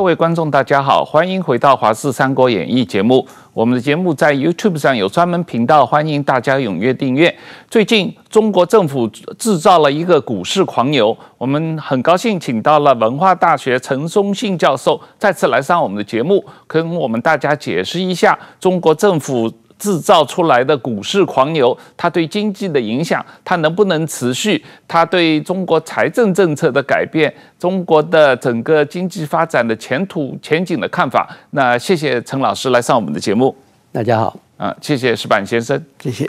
各位观众，大家好，欢迎回到《华视三国演义》节目。我们的节目在 YouTube 上有专门频道，欢迎大家踊跃订阅。最近，中国政府制造了一个股市狂牛，我们很高兴请到了文化大学陈松信教授再次来上我们的节目，跟我们大家解释一下中国政府。制造出来的股市狂牛，它对经济的影响，它能不能持续？它对中国财政政策的改变，中国的整个经济发展的前途前景的看法？那谢谢陈老师来上我们的节目。大家好，啊，谢谢石板先生，谢谢。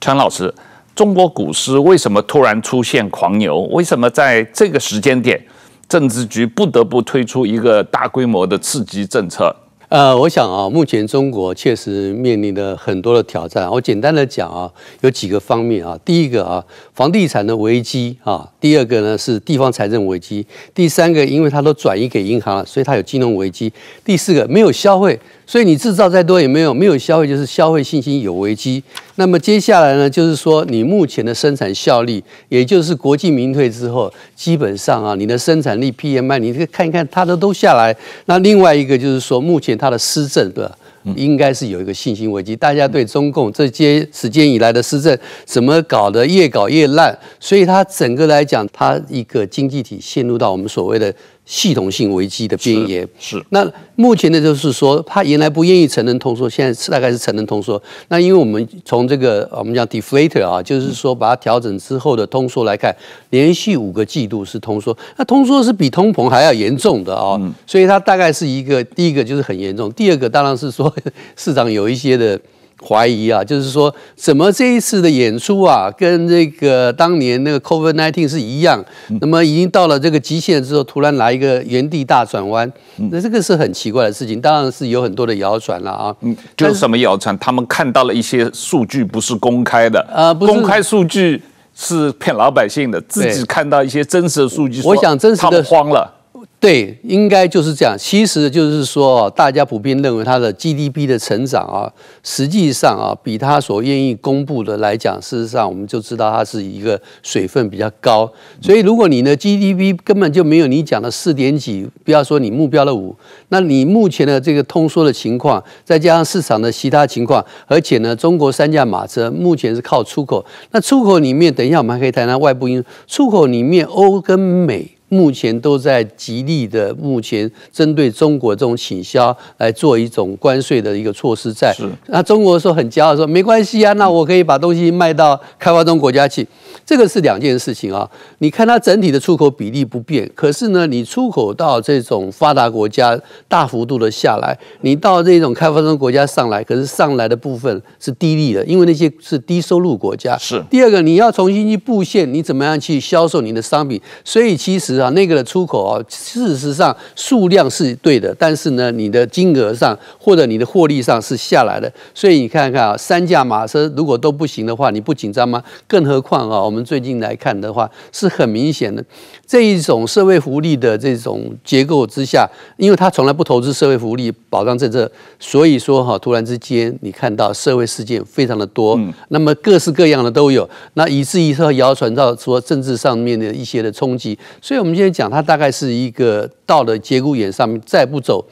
陈老师，中国股市为什么突然出现狂牛？为什么在这个时间点，政治局不得不推出一个大规模的刺激政策？呃，我想啊，目前中国确实面临的很多的挑战。我简单的讲啊，有几个方面啊。第一个啊，房地产的危机啊；第二个呢是地方财政危机；第三个，因为它都转移给银行了，所以它有金融危机；第四个，没有消费。所以你制造再多也没有，没有消费就是消费信心有危机。那么接下来呢，就是说你目前的生产效率，也就是国际民退之后，基本上啊，你的生产力 P M I，你可以看一看它的都下来。那另外一个就是说，目前它的施政对吧，应该是有一个信心危机，大家对中共这些时间以来的施政怎么搞得越搞越烂，所以它整个来讲，它一个经济体陷入到我们所谓的。系统性危机的边缘是。那目前呢，就是说，他原来不愿意承认通缩，现在大概是承认通缩。那因为我们从这个我们讲 deflator 啊，就是说把它调整之后的通缩来看，连续五个季度是通缩。那通缩是比通膨还要严重的啊，所以它大概是一个第一个就是很严重，第二个当然是说 市场有一些的。怀疑啊，就是说，怎么这一次的演出啊，跟那个当年那个 COVID nineteen 是一样，那么已经到了这个极限之后，突然来一个原地大转弯，那这个是很奇怪的事情。当然是有很多的谣传了啊，嗯，是什么谣传？他们看到了一些数据，不是公开的呃，不是公开数据是骗老百姓的，自己看到一些真实的数据，我想真实的，慌了。对，应该就是这样。其实就是说，大家普遍认为它的 GDP 的成长啊，实际上啊，比它所愿意公布的来讲，事实上我们就知道它是一个水分比较高。所以如果你的 GDP 根本就没有你讲的四点几，不要说你目标的五，那你目前的这个通缩的情况，再加上市场的其他情况，而且呢，中国三驾马车目前是靠出口。那出口里面，等一下我们还可以谈谈外部因素。出口里面，欧跟美。目前都在极力的，目前针对中国这种倾销来做一种关税的一个措施在。是。那中国说很骄傲说没关系啊，那我可以把东西卖到开发中国家去，这个是两件事情啊。你看它整体的出口比例不变，可是呢，你出口到这种发达国家大幅度的下来，你到这种开发中国家上来，可是上来的部分是低利的，因为那些是低收入国家。是。第二个，你要重新去布线，你怎么样去销售你的商品？所以其实。啊，那个的出口啊，事实上数量是对的，但是呢，你的金额上或者你的获利上是下来的，所以你看看啊，三驾马车如果都不行的话，你不紧张吗？更何况啊，我们最近来看的话是很明显的，这一种社会福利的这种结构之下，因为他从来不投资社会福利保障政策，所以说哈，突然之间你看到社会事件非常的多，嗯，那么各式各样的都有，那以至于说谣传到说政治上面的一些的冲击，所以。我们今天讲，他大概是一个到了节骨眼上面再不走，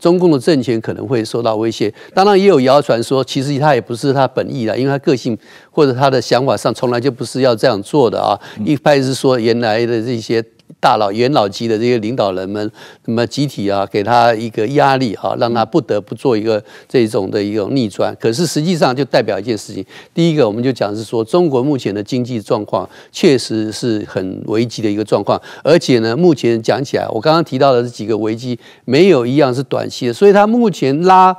中共的政权可能会受到威胁。当然也有谣传说，其实他也不是他本意的，因为他个性或者他的想法上从来就不是要这样做的啊。一派是说原来的这些。大佬元老级的这些领导人们，那么集体啊给他一个压力哈，让他不得不做一个这种的一种逆转。可是实际上就代表一件事情，第一个我们就讲是说，中国目前的经济状况确实是很危机的一个状况，而且呢，目前讲起来，我刚刚提到的这几个危机没有一样是短期的，所以他目前拉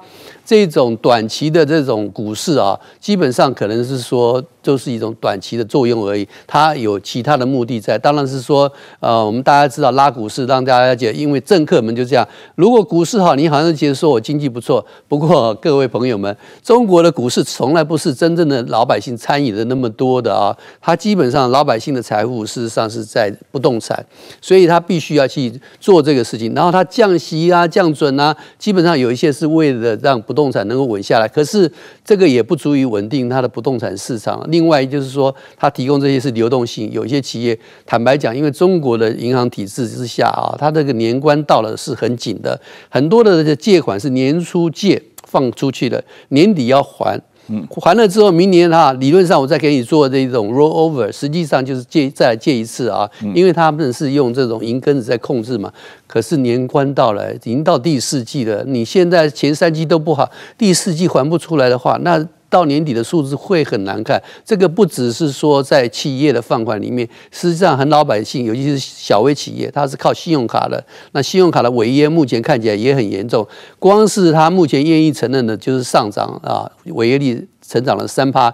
这种短期的这种股市啊，基本上可能是说。就是一种短期的作用而已，它有其他的目的在。当然是说，呃，我们大家知道拉股市让大家解，因为政客们就这样。如果股市好，你好像觉得说我经济不错。不过各位朋友们，中国的股市从来不是真正的老百姓参与的那么多的啊。它基本上老百姓的财富事实上是在不动产，所以它必须要去做这个事情。然后它降息啊、降准啊，基本上有一些是为了让不动产能够稳下来。可是这个也不足以稳定它的不动产市场另外就是说，他提供这些是流动性。有一些企业，坦白讲，因为中国的银行体制之下啊，它这个年关到了是很紧的。很多的借款是年初借放出去的，年底要还。嗯，还了之后，明年啊，理论上我再给你做这种 roll over，实际上就是借再借一次啊。因为他们是用这种银根子在控制嘛。可是年关到了，已经到第四季了，你现在前三季都不好，第四季还不出来的话，那。到年底的数字会很难看，这个不只是说在企业的放款里面，实际上很老百姓，尤其是小微企业，它是靠信用卡的。那信用卡的违约，目前看起来也很严重。光是他目前愿意承认的就是上涨啊，违约率成长了三趴。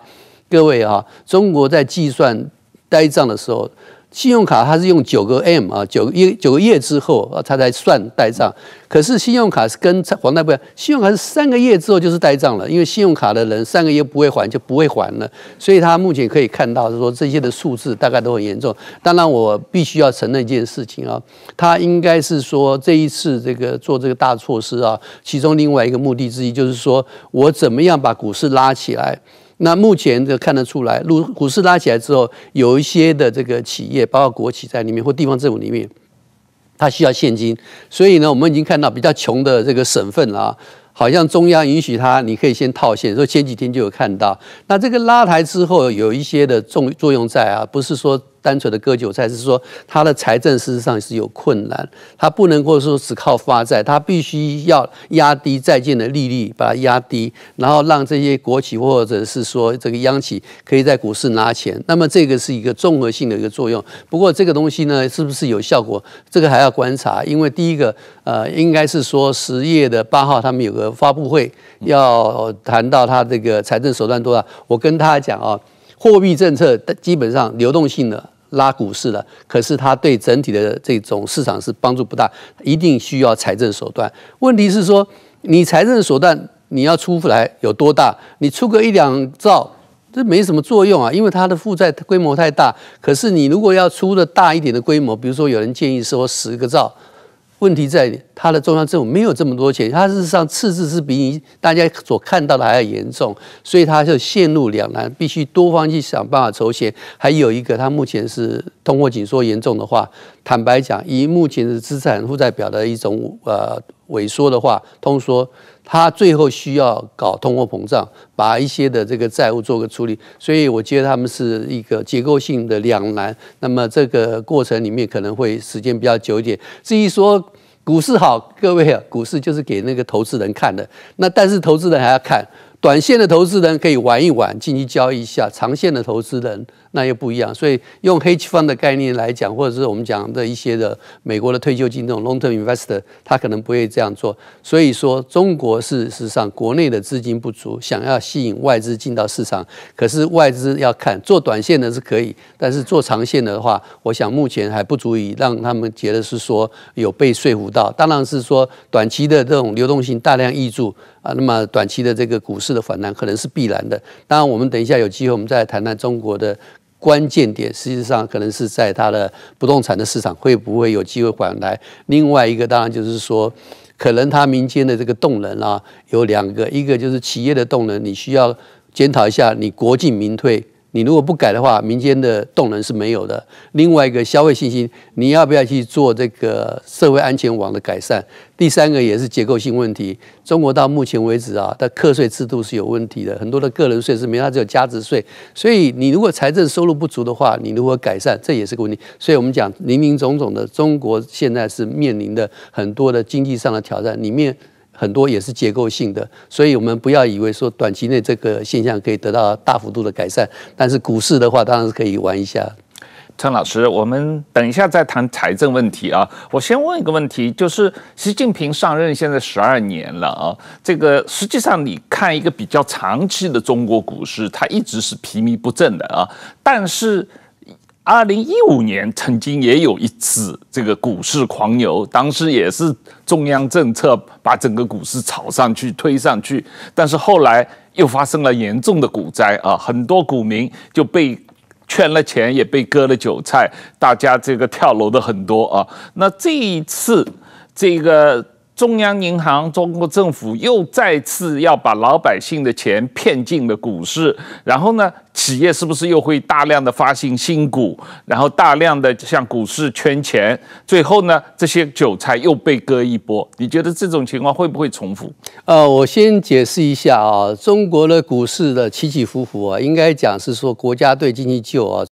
各位啊，中国在计算呆账的时候。信用卡它是用九个 M 啊，九月九个月之后啊，它才算呆账。可是信用卡是跟房贷不一样，信用卡是三个月之后就是呆账了，因为信用卡的人三个月不会还，就不会还了。所以他目前可以看到是说这些的数字大概都很严重。当然我必须要承认一件事情啊，他应该是说这一次这个做这个大措施啊，其中另外一个目的之一就是说我怎么样把股市拉起来。那目前就看得出来，如股市拉起来之后，有一些的这个企业，包括国企在里面或地方政府里面，它需要现金，所以呢，我们已经看到比较穷的这个省份啊，好像中央允许它，你可以先套现。所以前几天就有看到，那这个拉抬之后有一些的重作用在啊，不是说。单纯的割韭菜是说他的财政事实上是有困难，他不能够说只靠发债，他必须要压低债券的利率，把它压低，然后让这些国企或者是说这个央企可以在股市拿钱。那么这个是一个综合性的一个作用。不过这个东西呢，是不是有效果，这个还要观察。因为第一个，呃，应该是说十月的八号他们有个发布会要谈到他这个财政手段多少。我跟他讲啊。货币政策基本上流动性的拉股市了，可是它对整体的这种市场是帮助不大，一定需要财政手段。问题是说，你财政手段你要出来有多大？你出个一两兆，这没什么作用啊，因为它的负债规模太大。可是你如果要出的大一点的规模，比如说有人建议说十个兆。问题在它的中央政府没有这么多钱，它事实上赤字是比你大家所看到的还要严重，所以它就陷入两难，必须多方去想办法筹钱。还有一个，它目前是通货紧缩严重的话，坦白讲，以目前的资产负债表的一种呃萎缩的话，通缩。他最后需要搞通货膨胀，把一些的这个债务做个处理，所以我觉得他们是一个结构性的两难。那么这个过程里面可能会时间比较久一点。至于说股市好，各位啊，股市就是给那个投资人看的。那但是投资人还要看，短线的投资人可以玩一玩，进去交易一下；长线的投资人。那又不一样，所以用黑 n 方的概念来讲，或者是我们讲的一些的美国的退休金这种 long-term investor，他可能不会这样做。所以说，中国事实上国内的资金不足，想要吸引外资进到市场，可是外资要看做短线的是可以，但是做长线的话，我想目前还不足以让他们觉得是说有被说服到。当然是说短期的这种流动性大量溢注。啊，那么短期的这个股市的反弹可能是必然的。当然，我们等一下有机会我们再谈谈中国的。关键点实际上可能是在他的不动产的市场会不会有机会缓来？另外一个当然就是说，可能他民间的这个动能啊，有两个，一个就是企业的动能，你需要检讨一下你国进民退。你如果不改的话，民间的动能是没有的。另外一个消费信心，你要不要去做这个社会安全网的改善？第三个也是结构性问题。中国到目前为止啊，它课税制度是有问题的，很多的个人税是没它只有加值税。所以你如果财政收入不足的话，你如何改善？这也是个问题。所以我们讲林林总总的，中国现在是面临的很多的经济上的挑战，里面。很多也是结构性的，所以我们不要以为说短期内这个现象可以得到大幅度的改善。但是股市的话，当然是可以玩一下。陈老师，我们等一下再谈财政问题啊。我先问一个问题，就是习近平上任现在十二年了啊，这个实际上你看一个比较长期的中国股市，它一直是疲靡不振的啊，但是。二零一五年曾经也有一次这个股市狂牛，当时也是中央政策把整个股市炒上去、推上去，但是后来又发生了严重的股灾啊，很多股民就被圈了钱，也被割了韭菜，大家这个跳楼的很多啊。那这一次这个。中央银行、中国政府又再次要把老百姓的钱骗进了股市，然后呢，企业是不是又会大量的发行新股，然后大量的向股市圈钱？最后呢，这些韭菜又被割一波。你觉得这种情况会不会重复？呃，我先解释一下啊，中国的股市的起起伏伏啊，应该讲是说国家队经济救啊。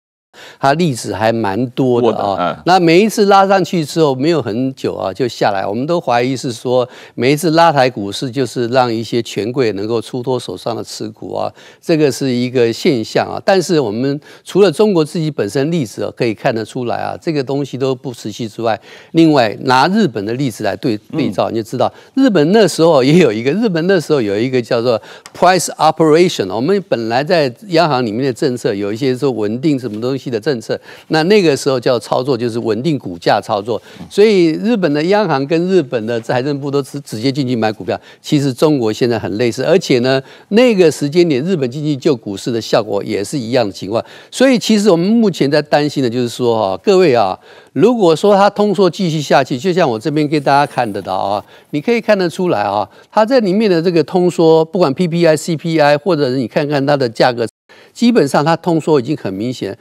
它例子还蛮多的啊，那每一次拉上去之后，没有很久啊就下来，我们都怀疑是说每一次拉抬股市，就是让一些权贵能够出脱手上的持股啊，这个是一个现象啊。但是我们除了中国自己本身例子啊，可以看得出来啊，这个东西都不持续之外，另外拿日本的例子来对对照，你就知道日本那时候也有一个，日本那时候有一个叫做 price operation，我们本来在央行里面的政策有一些说稳定什么东西的。的政策，那那个时候叫操作，就是稳定股价操作。所以日本的央行跟日本的财政部都是直接进去买股票。其实中国现在很类似，而且呢，那个时间点日本经济救股市的效果也是一样的情况。所以其实我们目前在担心的就是说，哈，各位啊，如果说它通缩继续下去，就像我这边给大家看得到啊，你可以看得出来啊，它这里面的这个通缩，不管 P P I C P I，或者是你看看它的价格，基本上它通缩已经很明显。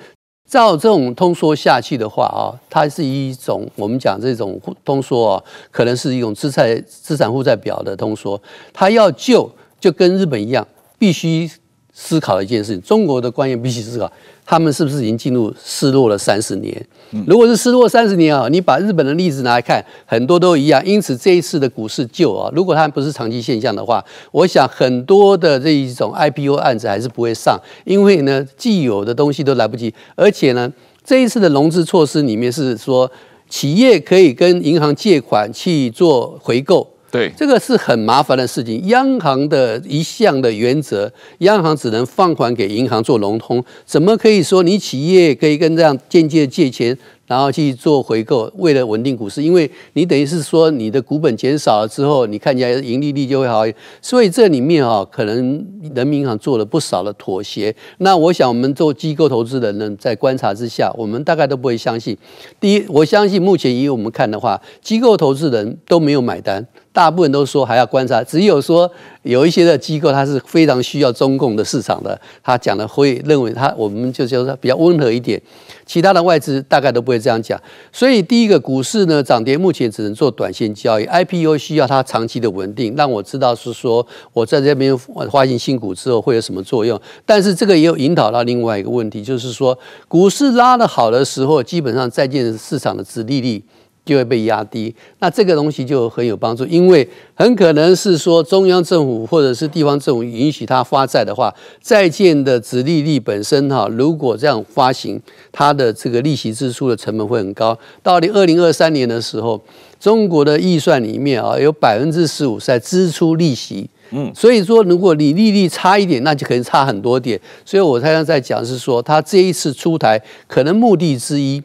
照这种通缩下去的话啊，它是一种我们讲这种通缩啊，可能是一种资产资产负债表的通缩。它要救，就跟日本一样，必须思考一件事情，中国的官员必须思考。他们是不是已经进入失落了三十年？如果是失落三十年啊，你把日本的例子拿来看，很多都一样。因此这一次的股市救啊，如果它不是长期现象的话，我想很多的这一种 IPO 案子还是不会上，因为呢，既有的东西都来不及，而且呢，这一次的融资措施里面是说，企业可以跟银行借款去做回购。对，这个是很麻烦的事情。央行的一项的原则，央行只能放款给银行做融通，怎么可以说你企业可以跟这样间接借钱，然后去做回购，为了稳定股市？因为你等于是说你的股本减少了之后，你看起来盈利率就会好。所以这里面哦，可能人民银行做了不少的妥协。那我想我们做机构投资的人在观察之下，我们大概都不会相信。第一，我相信目前以我们看的话，机构投资人都没有买单。大部分都说还要观察，只有说有一些的机构，它是非常需要中共的市场的，他讲的会认为他，我们就叫是比较温和一点。其他的外资大概都不会这样讲。所以第一个股市呢，涨跌目前只能做短线交易，IPO 需要它长期的稳定，让我知道是说我在这边发行新股之后会有什么作用。但是这个也有引导到另外一个问题，就是说股市拉得好的时候，基本上再见市场的止利率。就会被压低，那这个东西就很有帮助，因为很可能是说中央政府或者是地方政府允许他发债的话，债券的殖利率本身哈，如果这样发行，它的这个利息支出的成本会很高。到零二零二三年的时候，中国的预算里面啊，有百分之十五在支出利息。嗯，所以说如果你利率差一点，那就可能差很多点。所以我刚刚在讲是说，他这一次出台可能目的之一。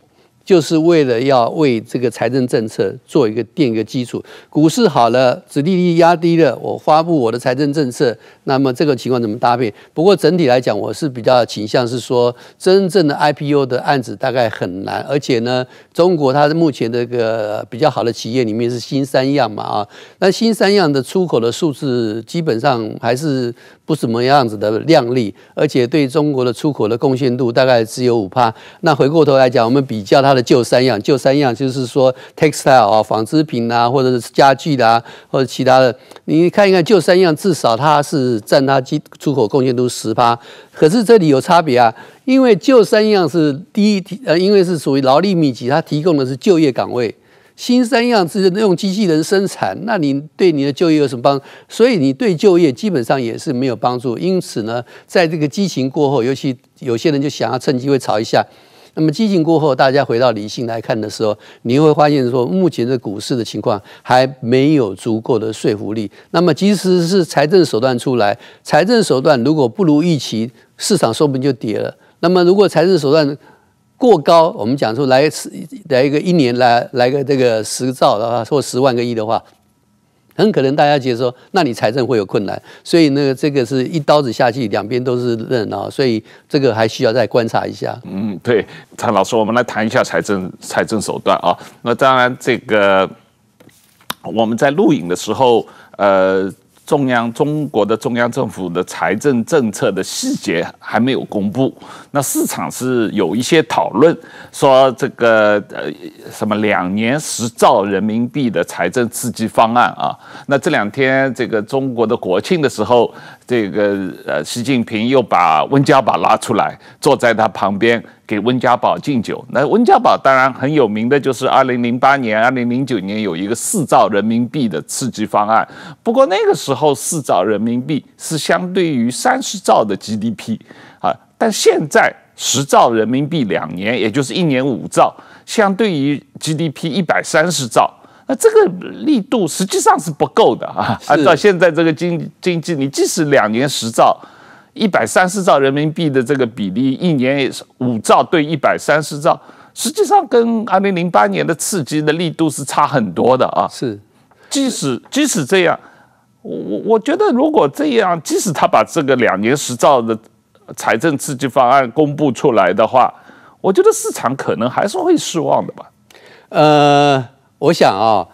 就是为了要为这个财政政策做一个垫一个基础，股市好了，指利率压低了，我发布我的财政政策，那么这个情况怎么搭配？不过整体来讲，我是比较倾向是说，真正的 IPO 的案子大概很难，而且呢，中国它的目前一个比较好的企业里面是新三样嘛啊，那新三样的出口的数字基本上还是不怎么样子的靓丽，而且对中国的出口的贡献度大概只有五帕。那回过头来讲，我们比较它的。旧三样，旧三样就是说 textile 啊，纺织品啊，或者是家具的啊，或者其他的，你看一看，旧三样至少它是占它基出口贡献度十趴，可是这里有差别啊，因为旧三样是第一提，呃，因为是属于劳力密集，它提供的是就业岗位，新三样是用机器人生产，那你对你的就业有什么帮？所以你对就业基本上也是没有帮助，因此呢，在这个激情过后，尤其有些人就想要趁机会炒一下。那么激进过后，大家回到理性来看的时候，你会发现说，目前的股市的情况还没有足够的说服力。那么，即使是财政手段出来，财政手段如果不如预期，市场说不定就跌了。那么，如果财政手段过高，我们讲说来次，来一个一年来来个这个十兆的话，或十万个亿的话。很可能大家觉得说，那你财政会有困难，所以那个这个是一刀子下去，两边都是刃啊，所以这个还需要再观察一下。嗯，对，蔡老师，我们来谈一下财政财政手段啊。那当然，这个我们在录影的时候，呃。中央中国的中央政府的财政政策的细节还没有公布，那市场是有一些讨论，说这个呃什么两年十兆人民币的财政刺激方案啊，那这两天这个中国的国庆的时候。这个呃，习近平又把温家宝拉出来，坐在他旁边给温家宝敬酒。那温家宝当然很有名的，就是二零零八年、二零零九年有一个四兆人民币的刺激方案。不过那个时候四兆人民币是相对于三十兆的 GDP 啊，但现在十兆人民币两年，也就是一年五兆，相对于 GDP 一百三十兆。那这个力度实际上是不够的啊！按照现在这个经经济，你即使两年十兆、一百三十兆人民币的这个比例，一年也是五兆对一百三十兆，实际上跟二零零八年的刺激的力度是差很多的啊！是，即使即使这样，我我我觉得如果这样，即使他把这个两年十兆的财政刺激方案公布出来的话，我觉得市场可能还是会失望的吧？呃。我想啊，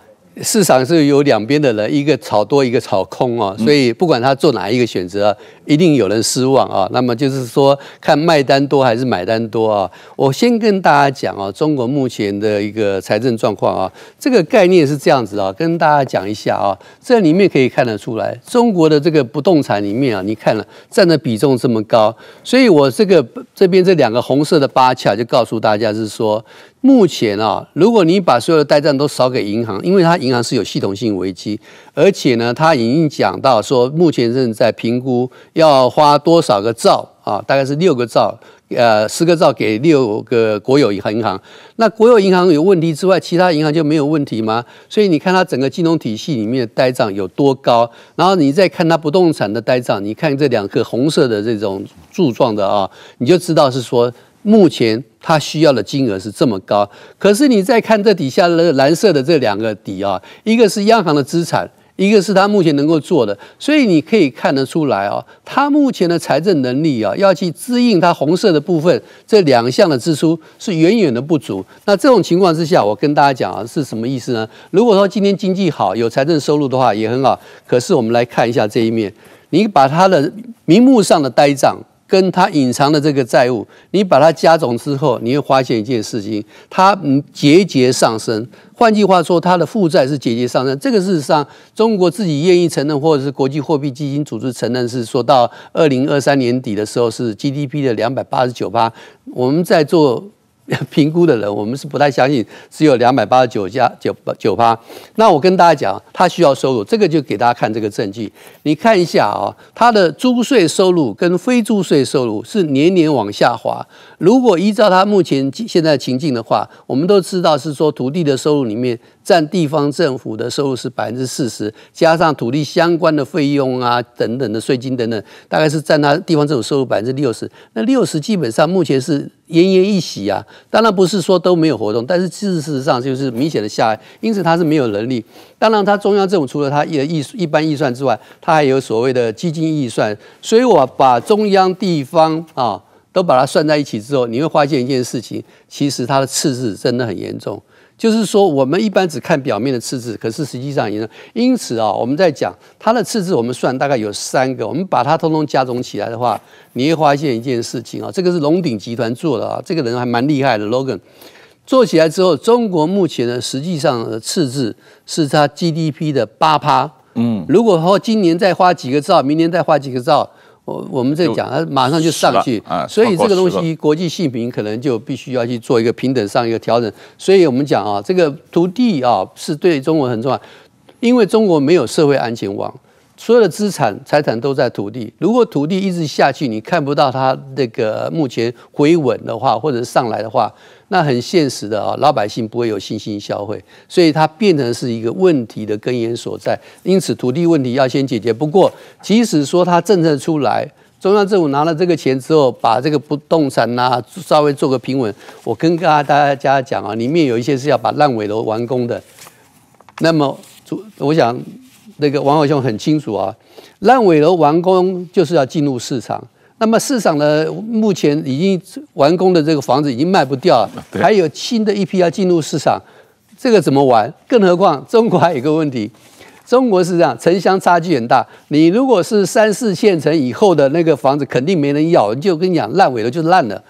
市场是有两边的人，一个炒多，一个炒空哦，所以不管他做哪一个选择，一定有人失望啊。那么就是说，看卖单多还是买单多啊？我先跟大家讲啊，中国目前的一个财政状况啊，这个概念是这样子啊，跟大家讲一下啊。这里面可以看得出来，中国的这个不动产里面啊，你看了占的比重这么高，所以我这个这边这两个红色的八卡就告诉大家是说。目前啊，如果你把所有的呆账都扫给银行，因为它银行是有系统性危机，而且呢，它已经讲到说，目前正在评估要花多少个兆啊，大概是六个兆，呃，十个兆给六个国有银行。那国有银行有问题之外，其他银行就没有问题吗？所以你看它整个金融体系里面的呆账有多高，然后你再看它不动产的呆账，你看这两个红色的这种柱状的啊，你就知道是说。目前它需要的金额是这么高，可是你再看这底下的蓝色的这两个底啊，一个是央行的资产，一个是它目前能够做的，所以你可以看得出来啊，它目前的财政能力啊，要去支应它红色的部分这两项的支出是远远的不足。那这种情况之下，我跟大家讲啊，是什么意思呢？如果说今天经济好，有财政收入的话也很好，可是我们来看一下这一面，你把他的明目上的呆账。跟他隐藏的这个债务，你把它加总之后，你会发现一件事情，它节节上升。换句话说，它的负债是节节上升。这个事实上，中国自己愿意承认，或者是国际货币基金组织承认，是说到二零二三年底的时候，是 GDP 的两百八十九八。我们在做。评估的人，我们是不太相信只有两百八十九家九九八。那我跟大家讲，他需要收入，这个就给大家看这个证据。你看一下啊，他的租税收入跟非租税收入是年年往下滑。如果依照他目前现在情境的话，我们都知道是说土地的收入里面占地方政府的收入是百分之四十，加上土地相关的费用啊等等的税金等等，大概是占他地方政府收入百分之六十。那六十基本上目前是奄奄一息啊。当然不是说都没有活动，但是事实上就是明显的下，来，因此他是没有能力。当然，他中央政府除了他一一般预算之外，他还有所谓的基金预算。所以我把中央地方啊。都把它算在一起之后，你会发现一件事情，其实它的赤字真的很严重。就是说，我们一般只看表面的赤字，可是实际上已重。因此啊，我们在讲它的赤字，我们算大概有三个。我们把它通通加总起来的话，你会发现一件事情啊，这个是龙鼎集团做的啊，这个人还蛮厉害的。Logan 做起来之后，中国目前呢，实际上赤字是它 GDP 的八趴。嗯，如果说今年再花几个兆，明年再花几个兆。我我们在讲，它马上就上去，所以这个东西国际性平可能就必须要去做一个平等上一个调整。所以我们讲啊，这个土地啊是对中国很重要，因为中国没有社会安全网。所有的资产、财产都在土地。如果土地一直下去，你看不到它那个目前回稳的话，或者上来的话，那很现实的啊，老百姓不会有信心消费，所以它变成是一个问题的根源所在。因此，土地问题要先解决。不过，即使说它政策出来，中央政府拿了这个钱之后，把这个不动产呐稍微做个平稳，我跟大家大家讲啊，里面有一些是要把烂尾楼完工的。那么，主，我想。那个王伟雄很清楚啊，烂尾楼完工就是要进入市场。那么市场呢，目前已经完工的这个房子已经卖不掉了，还有新的一批要进入市场，这个怎么玩？更何况中国还有一个问题，中国是这样，城乡差距很大。你如果是三四线城以后的那个房子，肯定没人要。就跟你讲，烂尾楼就烂了。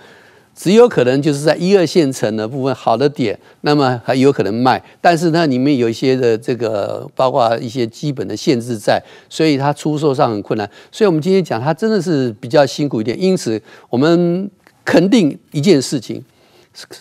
只有可能就是在一二线城的部分好的点，那么还有可能卖，但是它里面有一些的这个，包括一些基本的限制在，所以它出售上很困难。所以我们今天讲，它真的是比较辛苦一点。因此，我们肯定一件事情，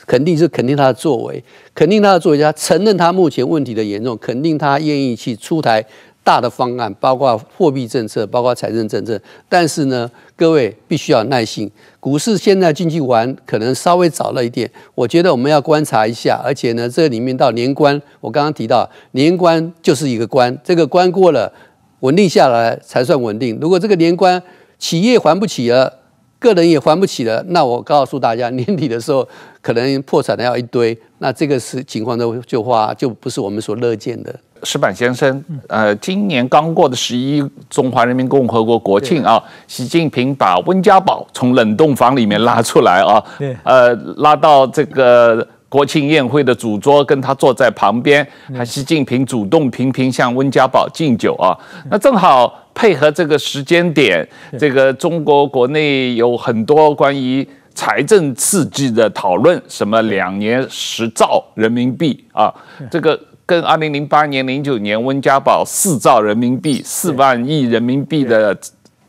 肯定是肯定它的作为，肯定它的作为，它承认它目前问题的严重，肯定它愿意去出台。大的方案包括货币政策，包括财政政策，但是呢，各位必须要耐心。股市现在进去玩，可能稍微早了一点，我觉得我们要观察一下。而且呢，这里面到年关，我刚刚提到年关就是一个关，这个关过了，稳定下来才算稳定。如果这个年关企业还不起了，个人也还不起了，那我告诉大家，年底的时候可能破产的要一堆，那这个是情况的话，就不是我们所乐见的。石板先生，呃，今年刚过的十一，中华人民共和国国庆啊，习近平把温家宝从冷冻房里面拉出来啊，呃，拉到这个国庆宴会的主桌，跟他坐在旁边，还习近平主动频频向温家宝敬酒啊，那正好配合这个时间点，这个中国国内有很多关于财政刺激的讨论，什么两年十兆人民币啊，这个。跟二零零八年、零九年温家宝四兆人民币、四万亿人民币的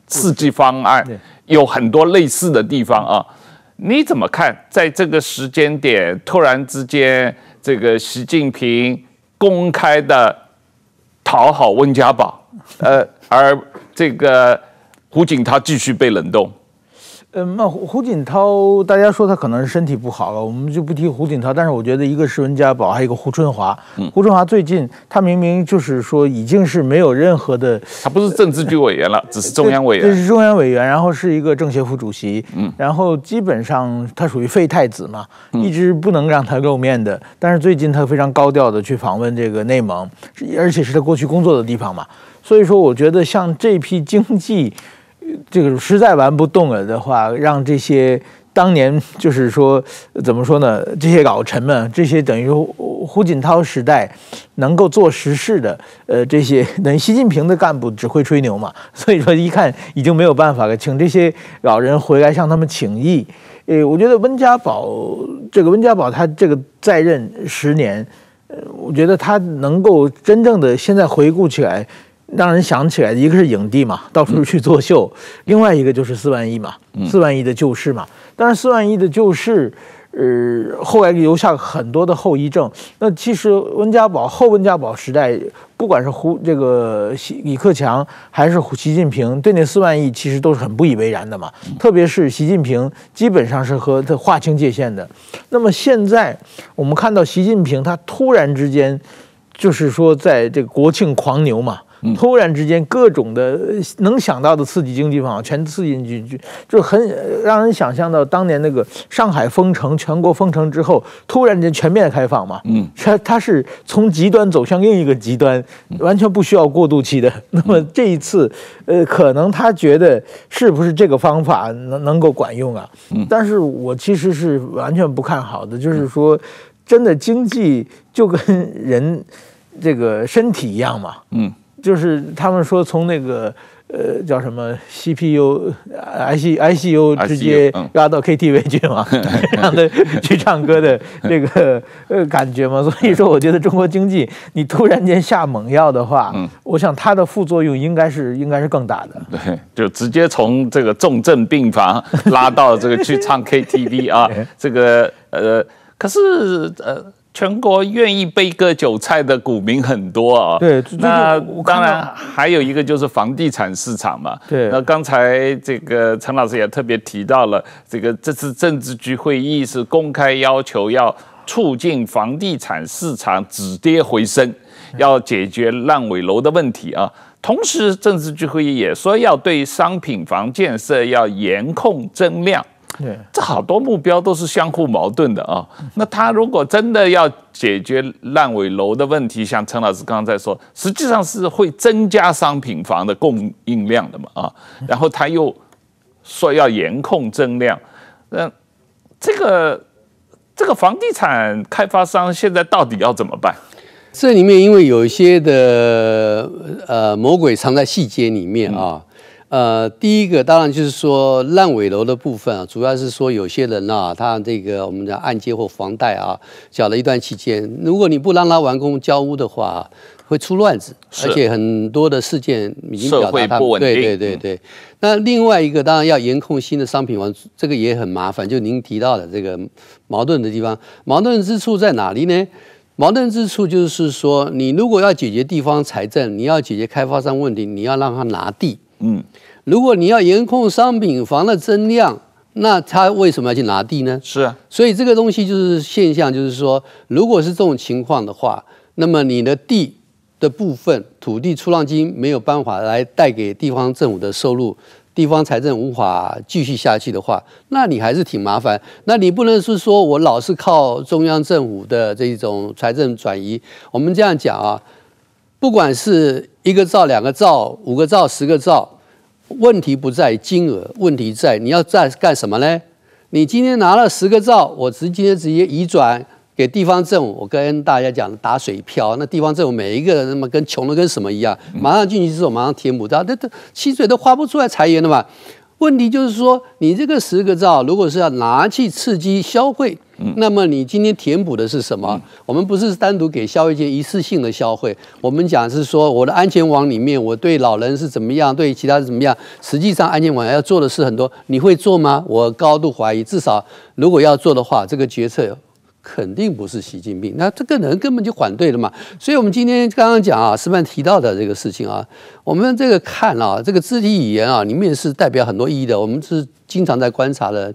刺激方案有很多类似的地方啊！你怎么看？在这个时间点，突然之间，这个习近平公开的讨好温家宝，呃，而这个胡锦涛继续被冷冻。嗯，那胡锦涛，大家说他可能是身体不好了，我们就不提胡锦涛。但是我觉得一个是温家宝，还有一个胡春华。胡春华最近，他明明就是说已经是没有任何的，他不是政治局委员了，只是中央委员，这是中央委员，然后是一个政协副主席。嗯，然后基本上他属于废太子嘛，一直不能让他露面的。但是最近他非常高调的去访问这个内蒙，而且是他过去工作的地方嘛，所以说我觉得像这批经济。这个实在玩不动了的话，让这些当年就是说怎么说呢？这些老臣们，这些等于胡锦涛时代能够做实事的，呃，这些等于习近平的干部只会吹牛嘛？所以说一看已经没有办法了，请这些老人回来向他们请意。呃，我觉得温家宝这个温家宝他这个在任十年，呃，我觉得他能够真正的现在回顾起来。让人想起来，一个是影帝嘛，到处去作秀；另外一个就是四万亿嘛，四万亿的救市嘛。但是四万亿的救市，呃，后来留下很多的后遗症。那其实温家宝后温家宝时代，不管是胡这个李克强还是习近平，对那四万亿其实都是很不以为然的嘛。特别是习近平，基本上是和他划清界限的。那么现在我们看到习近平，他突然之间就是说，在这个国庆狂牛嘛。突然之间，各种的能想到的刺激经济方法全刺激进去，就就很让人想象到当年那个上海封城、全国封城之后，突然间全面开放嘛。嗯，他他是从极端走向另一个极端，完全不需要过渡期的。那么这一次，呃，可能他觉得是不是这个方法能能够管用啊？嗯，但是我其实是完全不看好的，就是说，真的经济就跟人这个身体一样嘛。嗯。就是他们说从那个呃叫什么 CPU ICU I C 直接拉到 KTV 去嘛，让他去唱歌的这个呃感觉嘛。所以说，我觉得中国经济你突然间下猛药的话，我想它的副作用应该是应该是更大的。对，就直接从这个重症病房拉到这个去唱 KTV 啊，这个呃可是呃。全国愿意被割韭菜的股民很多啊。对，那当然还有一个就是房地产市场嘛。对，那刚才这个陈老师也特别提到了，这个这次政治局会议是公开要求要促进房地产市场止跌回升，要解决烂尾楼的问题啊。同时，政治局会议也说要对商品房建设要严控增量。这好多目标都是相互矛盾的啊！那他如果真的要解决烂尾楼的问题，像陈老师刚刚在说，实际上是会增加商品房的供应量的嘛啊！然后他又说要严控增量，那这个这个房地产开发商现在到底要怎么办？这里面因为有一些的呃魔鬼藏在细节里面啊。呃，第一个当然就是说烂尾楼的部分啊，主要是说有些人啊，他这个我们的按揭或房贷啊，缴了一段期间，如果你不让他完工交屋的话，会出乱子，而且很多的事件已经表达他们对对对对。那另外一个当然要严控新的商品房，这个也很麻烦，就您提到的这个矛盾的地方，矛盾之处在哪里呢？矛盾之处就是说，你如果要解决地方财政，你要解决开发商问题，你要让他拿地，嗯。如果你要严控商品房的增量，那他为什么要去拿地呢？是，所以这个东西就是现象，就是说，如果是这种情况的话，那么你的地的部分土地出让金没有办法来带给地方政府的收入，地方财政无法继续下去的话，那你还是挺麻烦。那你不能是说我老是靠中央政府的这种财政转移。我们这样讲啊，不管是一个兆、两个兆、五个兆、十个兆。问题不在金额，问题在你要在干什么呢？你今天拿了十个兆，我直接直接移转给地方政府，我跟大家讲打水漂。那地方政府每一个人他妈跟穷的跟什么一样，马上进去之后马上填补，他他薪水都花不出来，裁员的嘛。问题就是说，你这个十个兆如果是要拿去刺激消费。那么你今天填补的是什么？我们不是单独给消费界一次性的消费，我们讲是说我的安全网里面，我对老人是怎么样，对其他人怎么样？实际上安全网要做的事很多，你会做吗？我高度怀疑，至少如果要做的话，这个决策肯定不是习近平。那这个人根本就反对了嘛？所以我们今天刚刚讲啊，示范提到的这个事情啊，我们这个看啊，这个肢体语言啊，里面是代表很多意义的。我们是经常在观察的。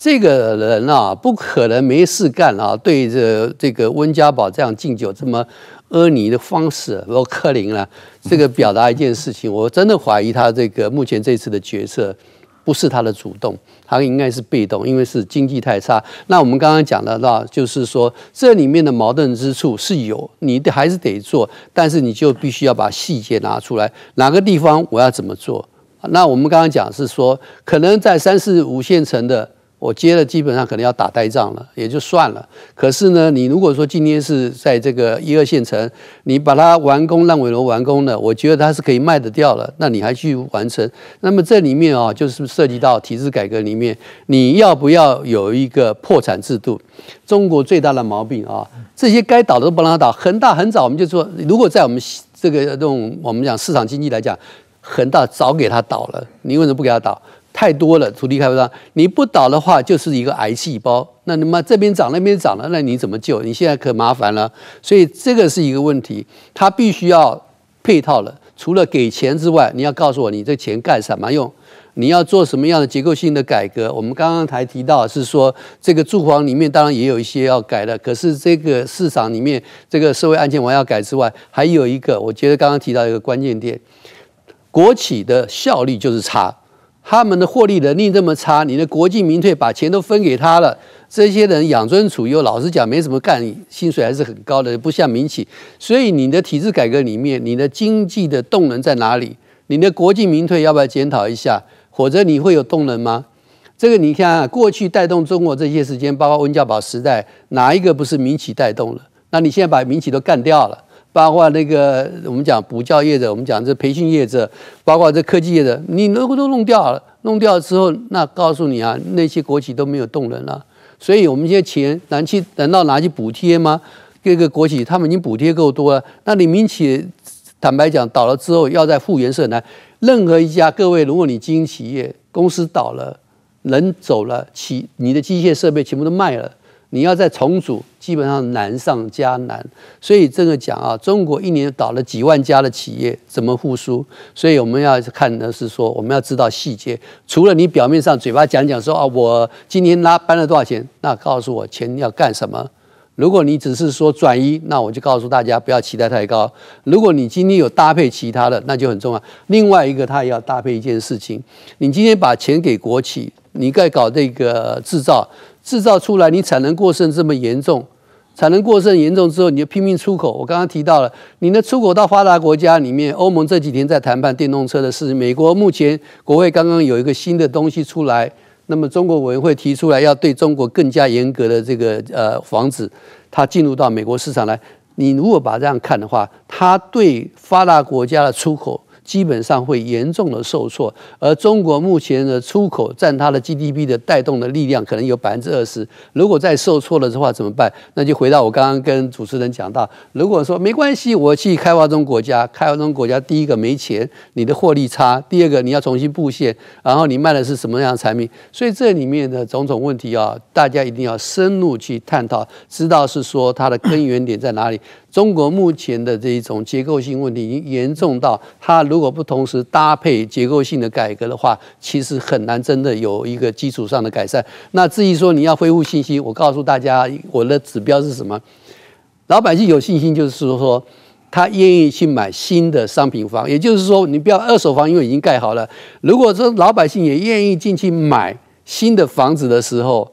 这个人啊，不可能没事干啊！对着这个温家宝这样敬酒，这么阿谀的方式，后克林啊，这个表达一件事情，我真的怀疑他这个目前这次的决策不是他的主动，他应该是被动，因为是经济太差。那我们刚刚讲的那就是说这里面的矛盾之处是有，你还是得做，但是你就必须要把细节拿出来，哪个地方我要怎么做？那我们刚刚讲是说，可能在三四五线城的。我接了，基本上可能要打呆仗了，也就算了。可是呢，你如果说今天是在这个一二线城，你把它完工烂尾楼完工了，我觉得它是可以卖得掉了。那你还去完成？那么这里面啊，就是涉及到体制改革里面，你要不要有一个破产制度？中国最大的毛病啊，这些该倒的都不让它倒。恒大很早我们就说，如果在我们这个这种我们讲市场经济来讲，恒大早给他倒了，你为什么不给他倒？太多了，土地开发商，你不倒的话就是一个癌细胞。那你妈这边长那边长了，那你怎么救？你现在可麻烦了。所以这个是一个问题，它必须要配套了。除了给钱之外，你要告诉我你这钱干什么用？你要做什么样的结构性的改革？我们刚刚才提到是说，这个住房里面当然也有一些要改的。可是这个市场里面，这个社会案件我要改之外，还有一个，我觉得刚刚提到一个关键点：国企的效率就是差。他们的获利能力这么差，你的国进民退把钱都分给他了，这些人养尊处优，老实讲没什么干，薪水还是很高的，不像民企。所以你的体制改革里面，你的经济的动能在哪里？你的国进民退要不要检讨一下？否则你会有动能吗？这个你看，啊，过去带动中国这些时间，包括温家宝时代，哪一个不是民企带动了？那你现在把民企都干掉了？包括那个我们讲补教业的，我们讲这培训业者，包括这科技业的，你如果都弄掉了，弄掉了之后，那告诉你啊，那些国企都没有动人了，所以我们这些钱难去难道拿去补贴吗？各个国企他们已经补贴够多了，那你民企坦白讲倒了之后，要在复原是很难。任何一家各位，如果你经营企业，公司倒了，人走了，企你的机械设备全部都卖了。你要再重组，基本上难上加难。所以这个讲啊，中国一年倒了几万家的企业，怎么复苏？所以我们要看的是说，我们要知道细节。除了你表面上嘴巴讲讲说啊，我今天拉搬了多少钱，那告诉我钱要干什么？如果你只是说转移，那我就告诉大家不要期待太高。如果你今天有搭配其他的，那就很重要。另外一个，他也要搭配一件事情。你今天把钱给国企，你该搞这个制造。制造出来，你产能过剩这么严重，产能过剩严重之后，你就拼命出口。我刚刚提到了，你的出口到发达国家里面，欧盟这几天在谈判电动车的事，美国目前国会刚刚有一个新的东西出来，那么中国委员会提出来要对中国更加严格的这个呃，防止它进入到美国市场来。你如果把这样看的话，它对发达国家的出口。基本上会严重的受挫，而中国目前的出口占它的 GDP 的带动的力量可能有百分之二十。如果再受挫了的话怎么办？那就回到我刚刚跟主持人讲到，如果说没关系，我去开发中国家。开发中国家第一个没钱，你的获利差；第二个你要重新布线，然后你卖的是什么样的产品？所以这里面的种种问题啊，大家一定要深入去探讨，知道是说它的根源点在哪里。中国目前的这一种结构性问题已经严重到，它如果不同时搭配结构性的改革的话，其实很难真的有一个基础上的改善。那至于说你要恢复信心，我告诉大家，我的指标是什么？老百姓有信心，就是说，他愿意去买新的商品房，也就是说，你不要二手房，因为已经盖好了。如果说老百姓也愿意进去买新的房子的时候，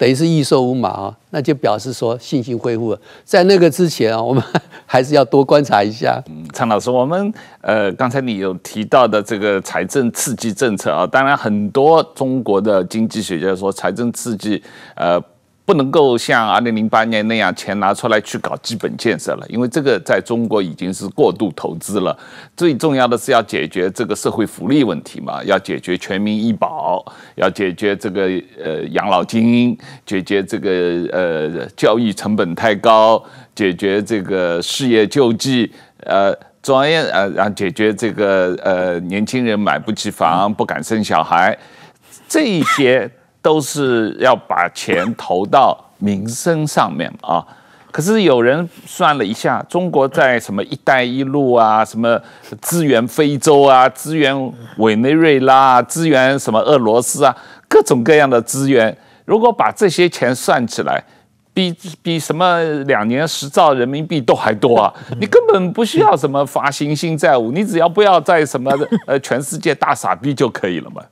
等于是欲速无马啊，那就表示说信心恢复了。在那个之前啊，我们 还是要多观察一下。嗯，常老师，我们呃刚才你有提到的这个财政刺激政策啊，当然很多中国的经济学家说财政刺激呃。不能够像二零零八年那样钱拿出来去搞基本建设了，因为这个在中国已经是过度投资了。最重要的是要解决这个社会福利问题嘛，要解决全民医保，要解决这个呃养老金，解决这个呃教育成本太高，解决这个失业救济，呃专业呃，然后解决这个呃年轻人买不起房，不敢生小孩，这一些。都是要把钱投到民生上面啊！可是有人算了一下，中国在什么“一带一路”啊，什么支援非洲啊，支援委内瑞拉，支援什么俄罗斯啊，各种各样的资源，如果把这些钱算起来，比比什么两年十兆人民币都还多啊！你根本不需要什么发行新债务，你只要不要在什么呃全世界大傻逼就可以了嘛。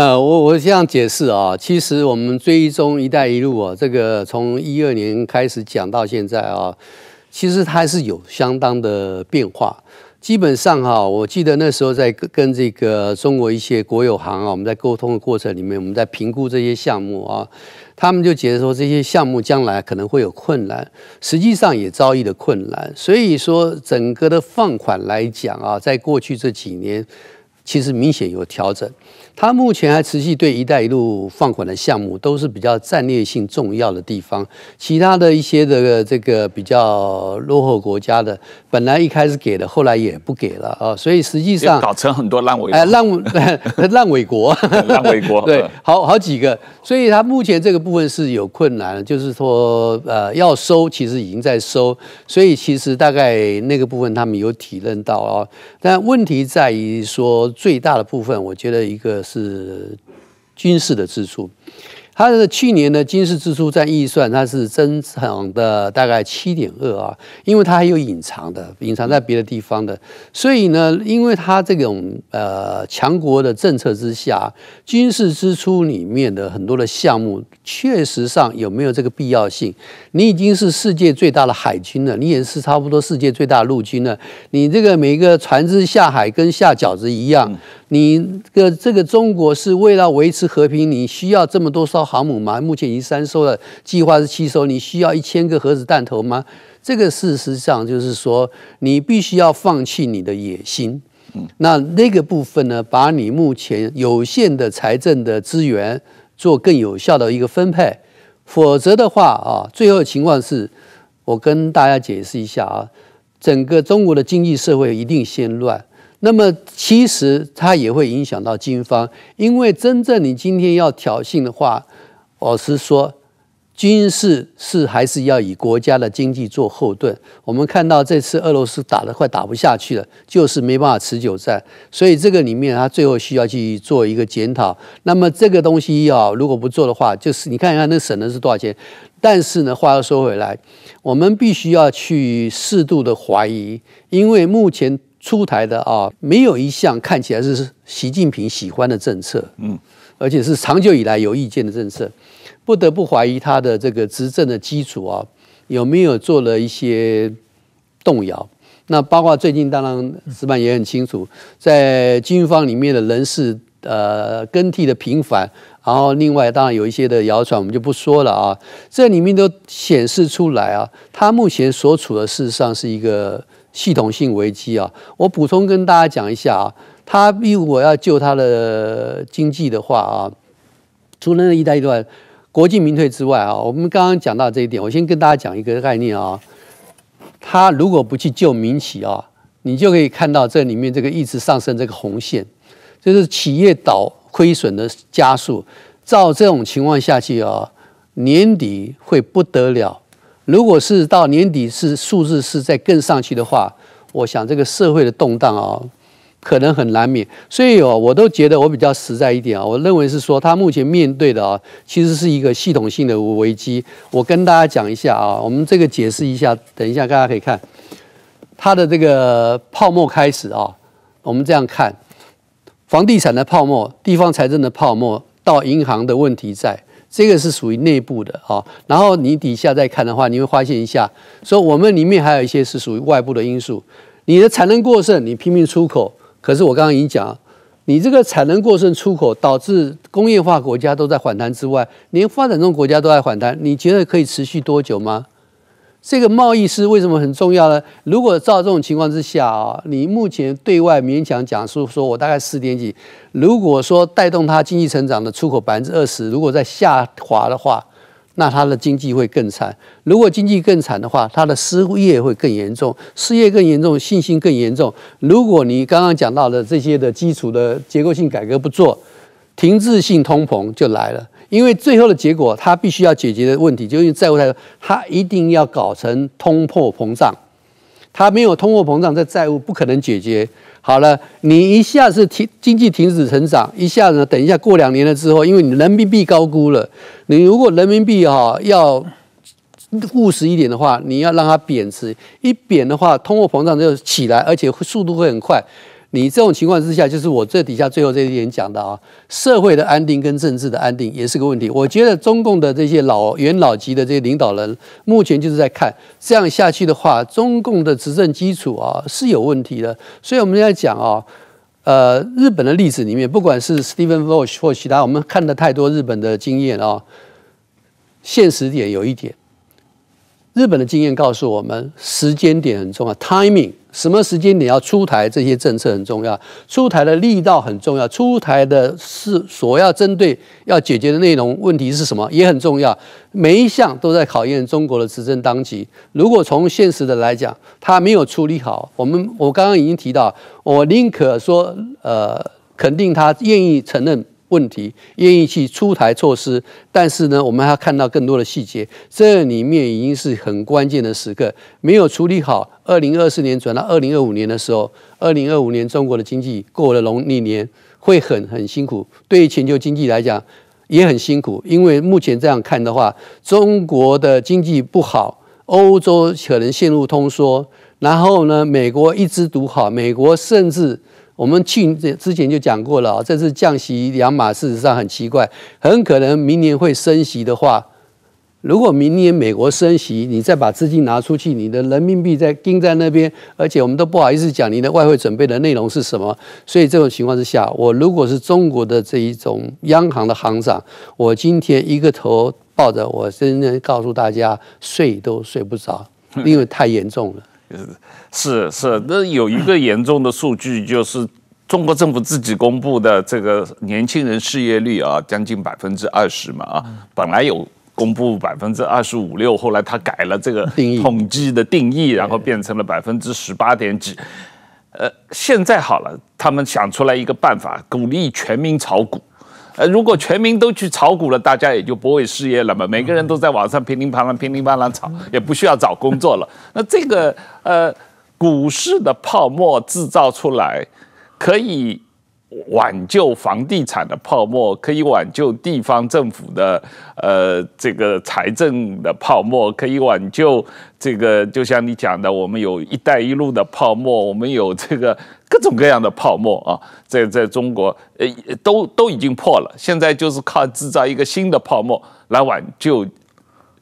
呃，我我这样解释啊，其实我们追踪“一带一路”啊，这个从一二年开始讲到现在啊，其实它是有相当的变化。基本上哈，我记得那时候在跟这个中国一些国有行啊，我们在沟通的过程里面，我们在评估这些项目啊，他们就觉得说这些项目将来可能会有困难，实际上也遭遇了困难。所以说，整个的放款来讲啊，在过去这几年，其实明显有调整。他目前还持续对“一带一路”放款的项目，都是比较战略性重要的地方。其他的一些的这个比较落后国家的，本来一开始给的，后来也不给了啊。所以实际上搞成很多烂尾。哎，烂 烂尾国，烂尾国，对，好好几个。所以他目前这个部分是有困难，就是说，呃，要收，其实已经在收。所以其实大概那个部分他们有体认到啊。但问题在于说，最大的部分，我觉得一个。是军事的支出。它的去年的军事支出占预算，它是增长的大概七点二啊，因为它还有隐藏的，隐藏在别的地方的。所以呢，因为它这种呃强国的政策之下，军事支出里面的很多的项目，确实上有没有这个必要性？你已经是世界最大的海军了，你也是差不多世界最大的陆军了。你这个每一个船只下海跟下饺子一样，你个这个中国是为了维持和平，你需要这么多艘。航母嘛，目前已经三艘了，计划是七艘。你需要一千个核子弹头吗？这个事实上就是说，你必须要放弃你的野心。嗯，那那个部分呢，把你目前有限的财政的资源做更有效的一个分配，否则的话啊，最后情况是，我跟大家解释一下啊，整个中国的经济社会一定先乱。那么其实它也会影响到军方，因为真正你今天要挑衅的话。我是说，军事是还是要以国家的经济做后盾。我们看到这次俄罗斯打得快打不下去了，就是没办法持久战。所以这个里面他最后需要去做一个检讨。那么这个东西要如果不做的话，就是你看看那省的是多少钱。但是呢，话又说回来，我们必须要去适度的怀疑，因为目前出台的啊，没有一项看起来是习近平喜欢的政策。嗯。而且是长久以来有意见的政策，不得不怀疑他的这个执政的基础啊，有没有做了一些动摇？那包括最近当然，石板也很清楚，在军方里面的人事呃更替的频繁，然后另外当然有一些的谣传，我们就不说了啊。这里面都显示出来啊，他目前所处的事实上是一个系统性危机啊。我补充跟大家讲一下啊。他如果要救他的经济的话啊，除了“那一带一段国进民退之外啊，我们刚刚讲到这一点，我先跟大家讲一个概念啊。他如果不去救民企啊，你就可以看到这里面这个一直上升这个红线，就是企业倒亏损的加速。照这种情况下去啊，年底会不得了。如果是到年底是数字是在更上去的话，我想这个社会的动荡啊。可能很难免，所以哦，我都觉得我比较实在一点啊。我认为是说，他目前面对的啊，其实是一个系统性的危机。我跟大家讲一下啊，我们这个解释一下，等一下大家可以看它的这个泡沫开始啊。我们这样看，房地产的泡沫、地方财政的泡沫到银行的问题，在这个是属于内部的啊。然后你底下再看的话，你会发现一下，说我们里面还有一些是属于外部的因素。你的产能过剩，你拼命出口。可是我刚刚已经讲，你这个产能过剩出口导致工业化国家都在反弹之外，连发展中国家都在反弹，你觉得可以持续多久吗？这个贸易是为什么很重要呢？如果照这种情况之下啊，你目前对外勉强讲述说我大概四点几，如果说带动它经济成长的出口百分之二十，如果在下滑的话。那他的经济会更惨。如果经济更惨的话，他的失业会更严重，失业更严重，信心更严重。如果你刚刚讲到的这些的基础的结构性改革不做，停滞性通膨就来了。因为最后的结果，它必须要解决的问题，就是债务太多，它一定要搞成通货膨胀。它没有通货膨胀，这债务不可能解决。好了，你一下子停经济停止成长，一下子等一下过两年了之后，因为你人民币高估了，你如果人民币哈要务实一点的话，你要让它贬值，一贬的话，通货膨胀就起来，而且速度会很快。你这种情况之下，就是我最底下最后这一点讲的啊，社会的安定跟政治的安定也是个问题。我觉得中共的这些老元老级的这些领导人，目前就是在看这样下去的话，中共的执政基础啊是有问题的。所以我们在讲啊，呃，日本的例子里面，不管是 Stephen r o a s h 或其他，我们看的太多日本的经验啊，现实点有一点。日本的经验告诉我们，时间点很重要，timing，什么时间点要出台这些政策很重要，出台的力道很重要，出台的是所要针对要解决的内容问题是什么也很重要，每一项都在考验中国的执政当局。如果从现实的来讲，他没有处理好，我们我刚刚已经提到，我宁可说，呃，肯定他愿意承认。问题愿意去出台措施，但是呢，我们还要看到更多的细节。这里面已经是很关键的时刻，没有处理好，二零二四年转到二零二五年的时候，二零二五年中国的经济过了农历年会很很辛苦，对于全球经济来讲也很辛苦。因为目前这样看的话，中国的经济不好，欧洲可能陷入通缩，然后呢，美国一枝独好，美国甚至。我们去之前就讲过了这次降息两码，事实上很奇怪，很可能明年会升息的话，如果明年美国升息，你再把资金拿出去，你的人民币在盯在那边，而且我们都不好意思讲你的外汇准备的内容是什么，所以这种情况之下，我如果是中国的这一种央行的行长，我今天一个头抱着，我真的告诉大家，睡都睡不着，因为太严重了。是是是，那有一个严重的数据，就是中国政府自己公布的这个年轻人失业率啊，将近百分之二十嘛啊，本来有公布百分之二十五六，后来他改了这个定义统计的定义，然后变成了百分之十八点几。呃，现在好了，他们想出来一个办法，鼓励全民炒股。呃，如果全民都去炒股了，大家也就不会失业了嘛。每个人都在网上乒铃乓啷、乒铃乓啷炒，也不需要找工作了。那这个呃，股市的泡沫制造出来，可以。挽救房地产的泡沫，可以挽救地方政府的呃这个财政的泡沫，可以挽救这个就像你讲的，我们有“一带一路”的泡沫，我们有这个各种各样的泡沫啊，在在中国呃都都已经破了。现在就是靠制造一个新的泡沫来挽救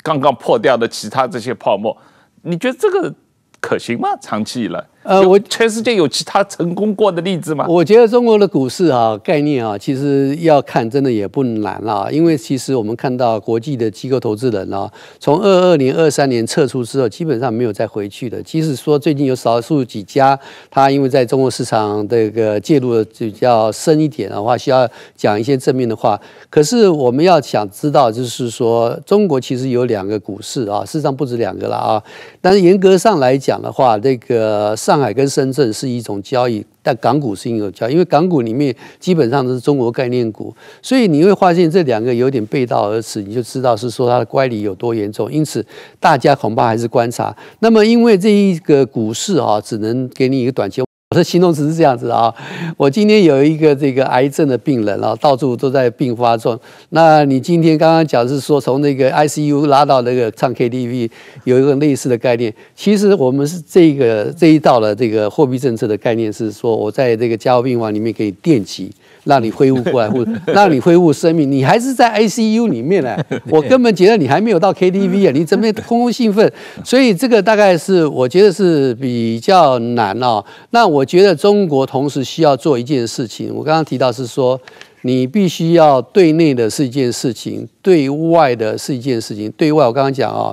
刚刚破掉的其他这些泡沫，你觉得这个可行吗？长期以来？呃，我全世界有其他成功过的例子吗？我觉得中国的股市啊，概念啊，其实要看，真的也不难了。因为其实我们看到国际的机构投资人啊，从二二零二三年撤出之后，基本上没有再回去的。即使说最近有少数几家，他因为在中国市场这个介入的比较深一点的话，需要讲一些正面的话。可是我们要想知道，就是说中国其实有两个股市啊，事实上不止两个了啊。但是严格上来讲的话，这个上上海跟深圳是一种交易，但港股是一种交易，因为港股里面基本上都是中国概念股，所以你会发现这两个有点背道而驰，你就知道是说它的乖离有多严重。因此，大家恐怕还是观察。那么，因为这一个股市啊，只能给你一个短期。这形容词是这样子啊，我今天有一个这个癌症的病人哦，到处都在并发中。那你今天刚刚讲是说从那个 ICU 拉到那个唱 KTV，有一个类似的概念。其实我们是这个这一道的这个货币政策的概念是说，我在这个加护病房里面可以垫起，让你恢复过来，或 让你恢复生命。你还是在 ICU 里面呢，我根本觉得你还没有到 KTV 啊，你这边 空空兴奋。所以这个大概是我觉得是比较难哦。那我。我觉得中国同时需要做一件事情。我刚刚提到是说，你必须要对内的是一件事情，对外的是一件事情。对外，我刚刚讲啊，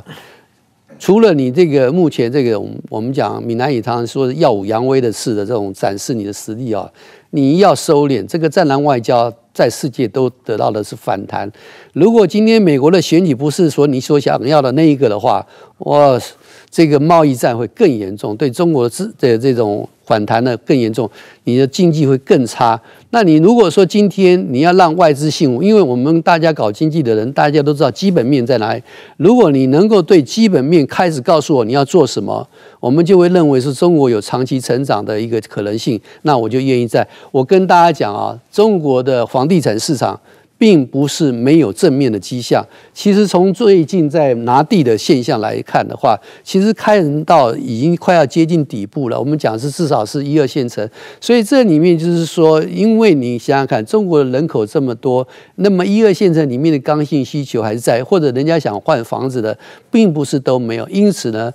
除了你这个目前这个我们讲闽南语常说的耀武扬威的事的这种展示你的实力啊，你要收敛。这个战狼外交在世界都得到的是反弹。如果今天美国的选举不是说你所想要的那一个的话，哇，这个贸易战会更严重，对中国的这这种。反弹呢更严重，你的经济会更差。那你如果说今天你要让外资信因为我们大家搞经济的人，大家都知道基本面在哪里。如果你能够对基本面开始告诉我你要做什么，我们就会认为是中国有长期成长的一个可能性。那我就愿意在。我跟大家讲啊，中国的房地产市场。并不是没有正面的迹象。其实从最近在拿地的现象来看的话，其实开人到已经快要接近底部了。我们讲是至少是一二线城市，所以这里面就是说，因为你想想看，中国人口这么多，那么一二线城里面的刚性需求还是在，或者人家想换房子的，并不是都没有。因此呢。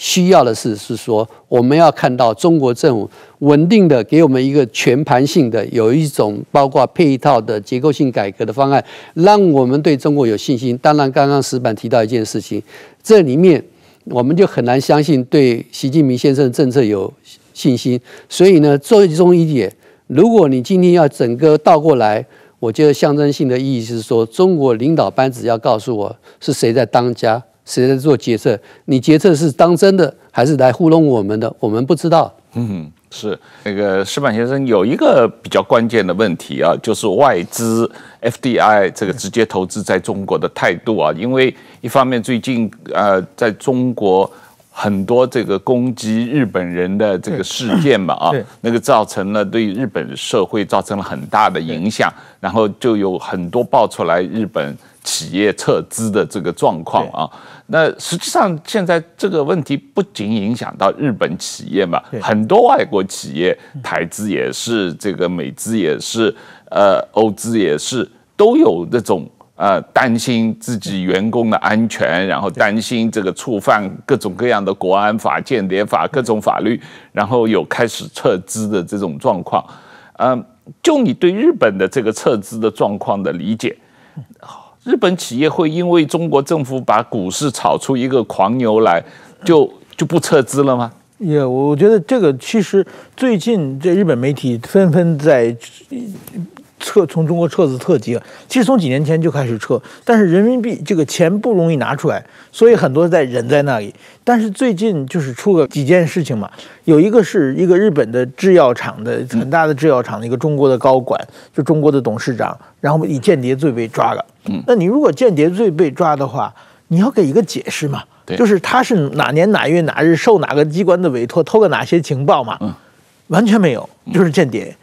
需要的是，是说我们要看到中国政府稳定的给我们一个全盘性的，有一种包括配套的结构性改革的方案，让我们对中国有信心。当然，刚刚石板提到一件事情，这里面我们就很难相信对习近平先生政策有信心。所以呢，最终一点，如果你今天要整个倒过来，我觉得象征性的意义是说，中国领导班子要告诉我是谁在当家。谁在做决策？你决策是当真的还是来糊弄我们的？我们不知道。嗯，是那个石板先生有一个比较关键的问题啊，就是外资 FDI 这个直接投资在中国的态度啊。因为一方面最近呃，在中国很多这个攻击日本人的这个事件嘛啊，那个造成了对日本社会造成了很大的影响，然后就有很多爆出来日本企业撤资的这个状况啊。那实际上，现在这个问题不仅影响到日本企业嘛，很多外国企业台资也是，这个美资也是，呃，欧资也是，都有这种呃担心自己员工的安全，然后担心这个触犯各种各样的国安法、间谍法各种法律，然后有开始撤资的这种状况。嗯，就你对日本的这个撤资的状况的理解。日本企业会因为中国政府把股市炒出一个狂牛来，就就不撤资了吗？也，我觉得这个其实最近这日本媒体纷纷在。撤从中国撤资特急，其实从几年前就开始撤，但是人民币这个钱不容易拿出来，所以很多在忍在那里。但是最近就是出了几件事情嘛，有一个是一个日本的制药厂的很大的制药厂的一个中国的高管，就中国的董事长，然后以间谍罪被抓了。那你如果间谍罪被抓的话，你要给一个解释嘛？就是他是哪年哪月哪日受哪个机关的委托偷了哪些情报嘛？完全没有，就是间谍。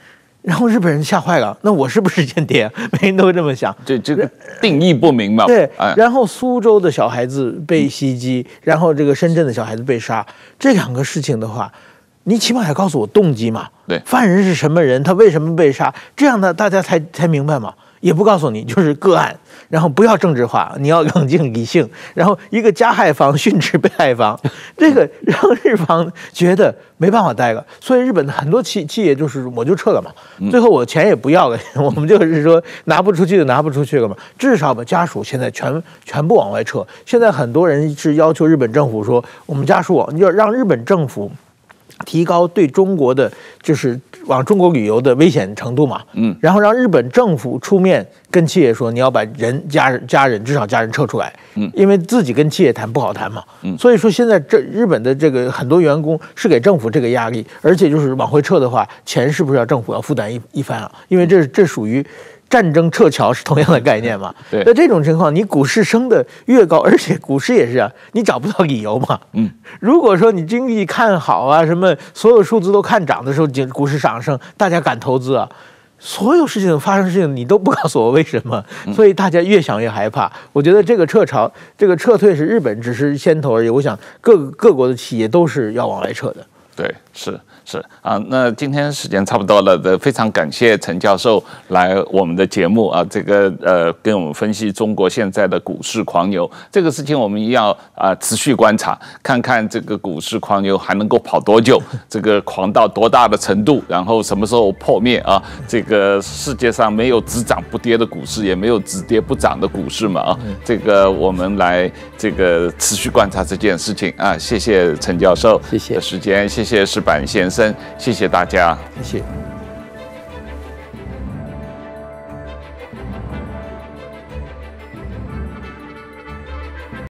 然后日本人吓坏了，那我是不是间谍？每人都这么想。对，这个定义不明确。对，然后苏州的小孩子被袭击，然后这个深圳的小孩子被杀，这两个事情的话，你起码要告诉我动机嘛？对，犯人是什么人？他为什么被杀？这样呢，大家才才明白嘛。也不告诉你，就是个案，然后不要政治化，你要冷静理性，然后一个加害方训斥被害方，这个 让日方觉得没办法待了，所以日本的很多企企业就是我就撤了嘛，最后我钱也不要了，我们就是说拿不出去就拿不出去了嘛，至少把家属现在全全部往外撤，现在很多人是要求日本政府说，我们家属你要让日本政府。提高对中国的，就是往中国旅游的危险程度嘛，嗯，然后让日本政府出面跟企业说，你要把人家人家人至少家人撤出来，嗯，因为自己跟企业谈不好谈嘛，嗯，所以说现在这日本的这个很多员工是给政府这个压力，而且就是往回撤的话，钱是不是要政府要负担一一番啊？因为这这属于。战争撤侨是同样的概念嘛？对。那这种情况，你股市升的越高，而且股市也是啊，你找不到理由嘛。嗯。如果说你经济看好啊，什么所有数字都看涨的时候，股市上升，大家敢投资啊。所有事情发生事情，你都不告诉我为什么，所以大家越想越害怕。我觉得这个撤侨，这个撤退是日本只是先头而已。我想各各国的企业都是要往外撤的。对，是。是啊，那今天时间差不多了的，非常感谢陈教授来我们的节目啊，这个呃跟我们分析中国现在的股市狂牛这个事情，我们要啊持续观察，看看这个股市狂牛还能够跑多久，这个狂到多大的程度，然后什么时候破灭啊？这个世界上没有只涨不跌的股市，也没有只跌不涨的股市嘛啊，这个我们来这个持续观察这件事情啊，谢谢陈教授，谢谢时间，谢谢石板先生。谢谢大家，谢谢。